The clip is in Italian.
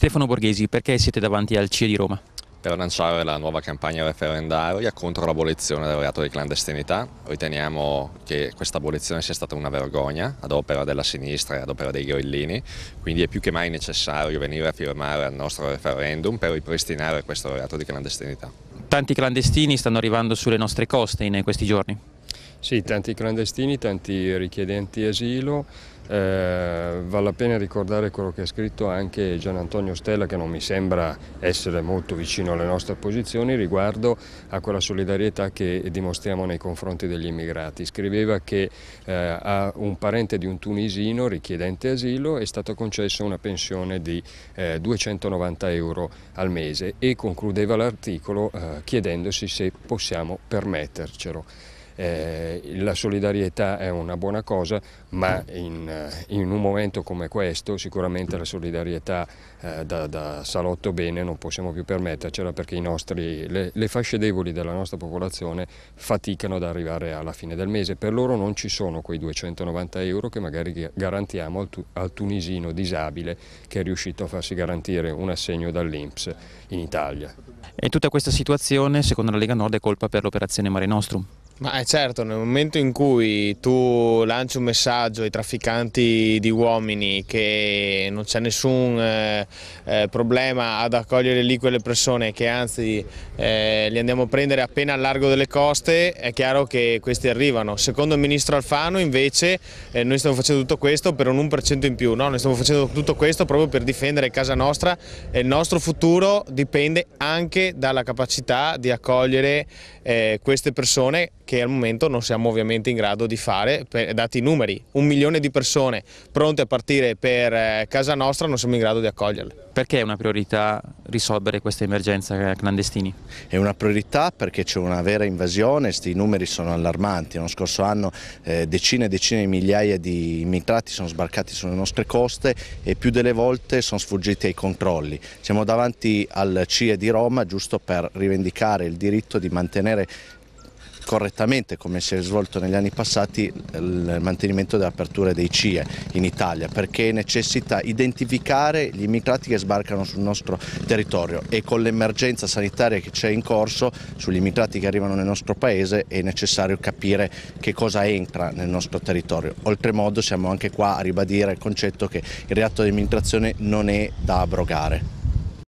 Stefano Borghesi, perché siete davanti al CIE di Roma? per lanciare la nuova campagna referendaria contro l'abolizione del reato di clandestinità. Riteniamo che questa abolizione sia stata una vergogna ad opera della sinistra e ad opera dei grillini, quindi è più che mai necessario venire a firmare al nostro referendum per ripristinare questo reato di clandestinità. Tanti clandestini stanno arrivando sulle nostre coste in questi giorni. Sì, tanti clandestini, tanti richiedenti asilo. Eh, vale la pena ricordare quello che ha scritto anche Gian Antonio Stella, che non mi sembra essere molto vicino alle nostre posizioni, riguardo a quella solidarietà che dimostriamo nei confronti degli immigrati. Scriveva che eh, a un parente di un tunisino richiedente asilo è stata concessa una pensione di eh, 290 euro al mese e concludeva l'articolo eh, chiedendosi se possiamo permettercelo. Eh, la solidarietà è una buona cosa, ma in, eh, in, un momento come questo sicuramente la solidarietà eh, da, da, salotto bene non possiamo più permettercela perché nostri, le, le fasce deboli della nostra popolazione faticano ad arrivare alla fine del mese. Per loro non ci sono quei 290 euro che magari garantiamo al, tu, al tunisino disabile che è riuscito a farsi garantire un assegno dall'Inps in Italia. E tutta questa situazione, secondo la Lega Nord, è colpa per l'operazione Mare Nostrum? Ma è eh, certo, nel momento in cui tu lanci un messaggio ai trafficanti di uomini che non c'è nessun eh, eh, problema ad accogliere lì quelle persone, che anzi eh, li andiamo a prendere appena al largo delle coste, è chiaro che questi arrivano. Secondo il ministro Alfano invece eh, noi stiamo facendo tutto questo per un 1% in più, no? noi stiamo facendo tutto questo proprio per difendere casa nostra e il nostro futuro dipende anche dalla capacità di accogliere queste persone che al momento non siamo ovviamente in grado di fare, per, dati i numeri, un milione di persone pronte a partire per eh, casa nostra non siamo in grado di accoglierle. Perché è una priorità risolvere questa emergenza clandestini? È una priorità perché c'è una vera invasione, questi numeri sono allarmanti, lo scorso anno eh, decine e decine di migliaia di immigrati sono sbarcati sulle nostre coste e più delle volte sono sfuggiti ai controlli. Siamo davanti al CIE di Roma giusto per rivendicare il diritto di mantenere correttamente come si è svolto negli anni passati il mantenimento dell'apertura dei CIE in Italia perché necessita identificare gli immigrati che sbarcano sul nostro territorio e con l'emergenza sanitaria che c'è in corso sugli immigrati che arrivano nel nostro paese è necessario capire che cosa entra nel nostro territorio. Oltremodo siamo anche qua a ribadire il concetto che il reato di immigrazione non è da abrogare.